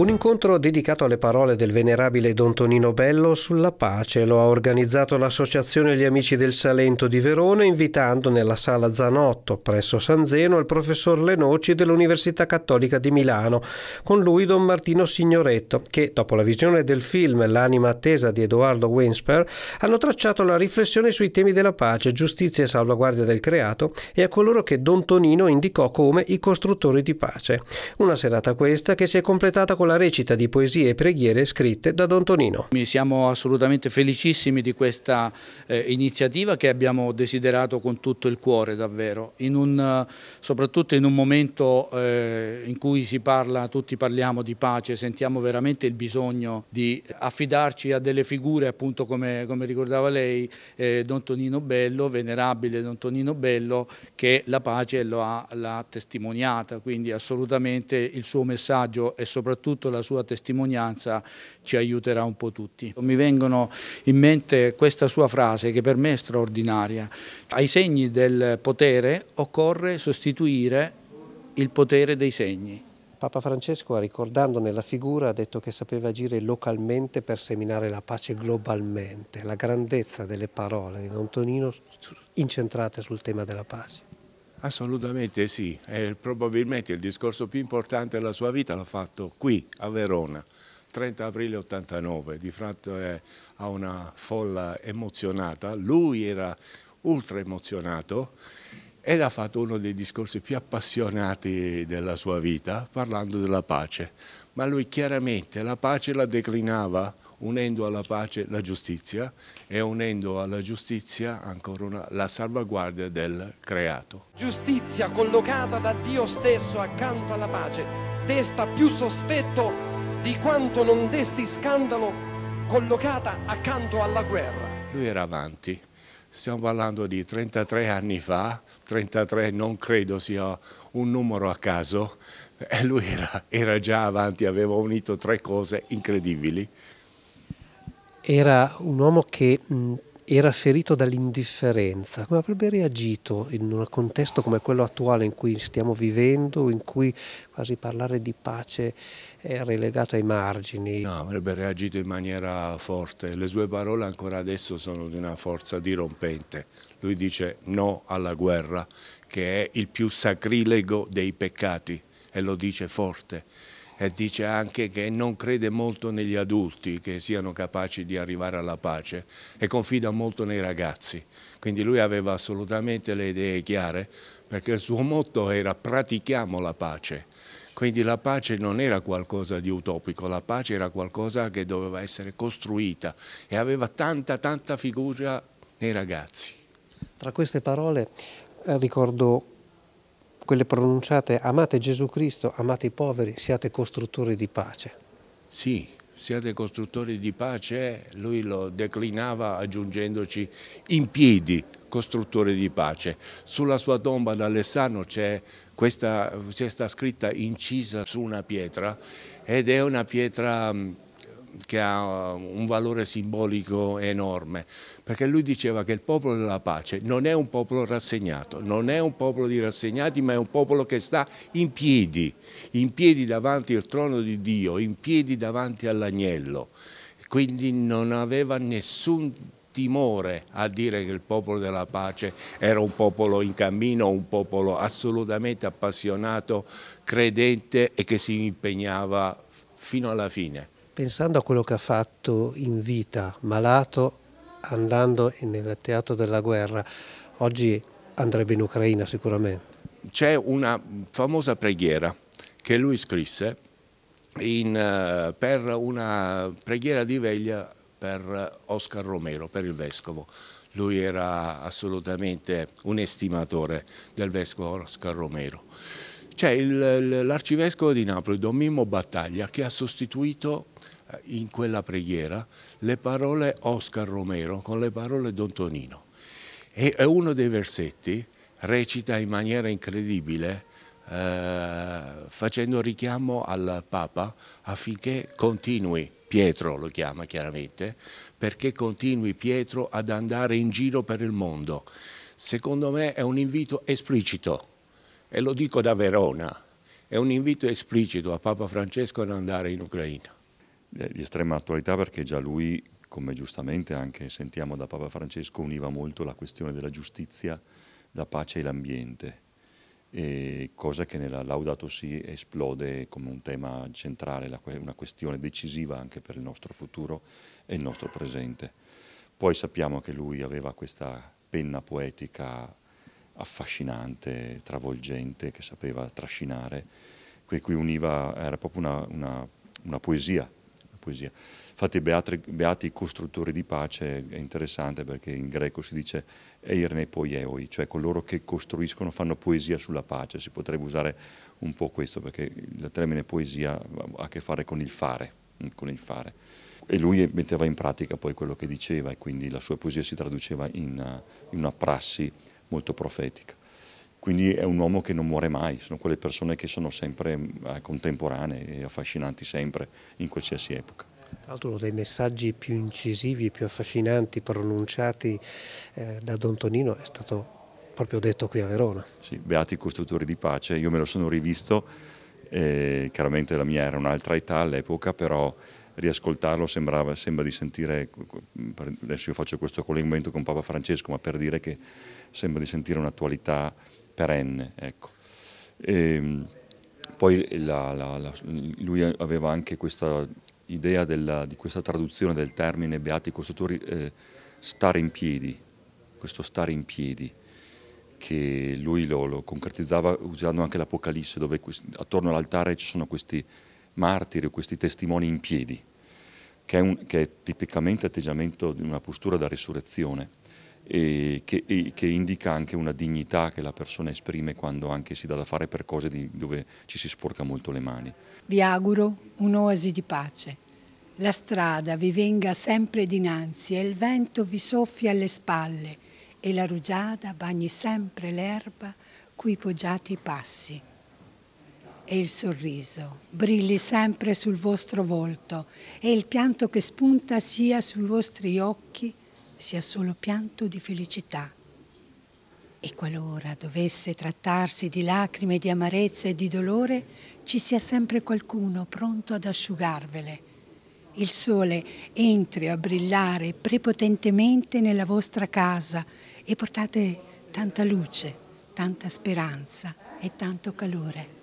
Un incontro dedicato alle parole del venerabile Don Tonino Bello sulla pace lo ha organizzato l'Associazione Gli Amici del Salento di Verona invitando nella sala Zanotto presso San Zeno il professor Lenoci dell'Università Cattolica di Milano, con lui Don Martino Signoretto che dopo la visione del film L'anima attesa di Edoardo Winsper hanno tracciato la riflessione sui temi della pace, giustizia e salvaguardia del creato e a coloro che Don Tonino indicò come i costruttori di pace. Una serata questa che si è completata con la recita di poesie e preghiere scritte da Don Tonino. Siamo assolutamente felicissimi di questa eh, iniziativa che abbiamo desiderato con tutto il cuore davvero, in un, eh, soprattutto in un momento eh, in cui si parla, tutti parliamo di pace, sentiamo veramente il bisogno di affidarci a delle figure appunto come, come ricordava lei, eh, Don Tonino Bello, venerabile Don Tonino Bello che la pace l'ha testimoniata, quindi assolutamente il suo messaggio e soprattutto soprattutto la sua testimonianza ci aiuterà un po' tutti. Mi vengono in mente questa sua frase che per me è straordinaria. Ai segni del potere occorre sostituire il potere dei segni. Papa Francesco, ricordandone la figura, ha detto che sapeva agire localmente per seminare la pace globalmente. La grandezza delle parole di Don Tonino incentrate sul tema della pace. Assolutamente sì, eh, probabilmente il discorso più importante della sua vita l'ha fatto qui a Verona, 30 aprile 89, di fronte eh, a una folla emozionata, lui era ultra emozionato ed ha fatto uno dei discorsi più appassionati della sua vita parlando della pace, ma lui chiaramente la pace la declinava unendo alla pace la giustizia e unendo alla giustizia ancora una, la salvaguardia del creato. Giustizia collocata da Dio stesso accanto alla pace desta più sospetto di quanto non desti scandalo collocata accanto alla guerra. Lui era avanti, stiamo parlando di 33 anni fa, 33 non credo sia un numero a caso, e lui era, era già avanti, aveva unito tre cose incredibili era un uomo che mh, era ferito dall'indifferenza, come avrebbe reagito in un contesto come quello attuale in cui stiamo vivendo, in cui quasi parlare di pace è relegato ai margini? No, avrebbe reagito in maniera forte, le sue parole ancora adesso sono di una forza dirompente, lui dice no alla guerra che è il più sacrilego dei peccati e lo dice forte e dice anche che non crede molto negli adulti che siano capaci di arrivare alla pace e confida molto nei ragazzi. Quindi lui aveva assolutamente le idee chiare perché il suo motto era pratichiamo la pace. Quindi la pace non era qualcosa di utopico, la pace era qualcosa che doveva essere costruita e aveva tanta tanta figura nei ragazzi. Tra queste parole eh, ricordo quelle pronunciate amate Gesù Cristo, amate i poveri, siate costruttori di pace. Sì, siate costruttori di pace, lui lo declinava aggiungendoci in piedi, costruttore di pace. Sulla sua tomba ad Alessano c'è questa, questa scritta incisa su una pietra ed è una pietra che ha eh, un valore simbolico enorme, perché lui diceva che il popolo della pace non è un popolo rassegnato, non è un popolo di rassegnati, ma è un popolo che sta in piedi, in piedi davanti al trono di Dio, in piedi davanti all'agnello. Quindi non aveva nessun timore a dire che il popolo della pace era un popolo in cammino, un popolo assolutamente appassionato, credente e che si impegnava fino alla fine pensando a quello che ha fatto in vita, malato, andando nel teatro della guerra, oggi andrebbe in Ucraina sicuramente. C'è una famosa preghiera che lui scrisse in, eh, per una preghiera di veglia per Oscar Romero, per il vescovo. Lui era assolutamente un estimatore del vescovo Oscar Romero. C'è l'arcivescovo di Napoli, Don Mimmo Battaglia, che ha sostituito eh, in quella preghiera le parole Oscar Romero con le parole Don Tonino. E uno dei versetti recita in maniera incredibile eh, facendo richiamo al Papa affinché continui, Pietro lo chiama chiaramente, perché continui Pietro ad andare in giro per il mondo. Secondo me è un invito esplicito e lo dico da Verona, è un invito esplicito a Papa Francesco ad andare in Ucraina. Eh, di estrema attualità perché già lui, come giustamente anche sentiamo da Papa Francesco, univa molto la questione della giustizia, la pace e l'ambiente, cosa che nella Laudato Si esplode come un tema centrale, una questione decisiva anche per il nostro futuro e il nostro presente. Poi sappiamo che lui aveva questa penna poetica affascinante, travolgente, che sapeva trascinare, per cui univa, era proprio una, una, una poesia poesia. Infatti Beatri, Beati costruttori di pace è interessante perché in greco si dice eirne poieoi, cioè coloro che costruiscono, fanno poesia sulla pace, si potrebbe usare un po' questo perché il termine poesia ha a che fare con il fare. Mm, con il fare. E lui metteva in pratica poi quello che diceva e quindi la sua poesia si traduceva in, eh, in una prassi molto profetica quindi è un uomo che non muore mai, sono quelle persone che sono sempre mm, eh, contemporanee e affascinanti sempre in qualsiasi epoca. Tra l'altro uno dei messaggi più incisivi più affascinanti pronunciati eh, da Don Tonino è stato proprio detto qui a Verona. Sì, beati costruttori di pace, io me lo sono rivisto, eh, chiaramente la mia era un'altra età all'epoca, però riascoltarlo sembrava, sembra di sentire, adesso io faccio questo collegamento con Papa Francesco, ma per dire che sembra di sentire un'attualità perenne. Ecco. E, ehm, poi la, la, la, lui aveva anche questa idea della, di questa traduzione del termine beati costruttori eh, stare in piedi, questo stare in piedi che lui lo, lo concretizzava usando anche l'Apocalisse dove attorno all'altare ci sono questi martiri, questi testimoni in piedi che è, un, che è tipicamente atteggiamento di una postura da risurrezione e che, e che, indica anche una dignità che la persona esprime quando anche si dà da fare per cose di, dove ci si sporca molto le mani. Vi auguro un'oasi di pace. La strada vi venga sempre dinanzi e il vento vi soffia alle spalle e la rugiada bagni sempre l'erba cui poggiate i passi. E il sorriso brilli sempre sul vostro volto e il pianto che spunta sia sui vostri occhi sia solo pianto di felicità. E qualora dovesse trattarsi di lacrime, di amarezza e di dolore, ci sia sempre qualcuno pronto ad asciugarvele. Il sole entri a brillare prepotentemente nella vostra casa e portate tanta luce, tanta speranza e tanto calore.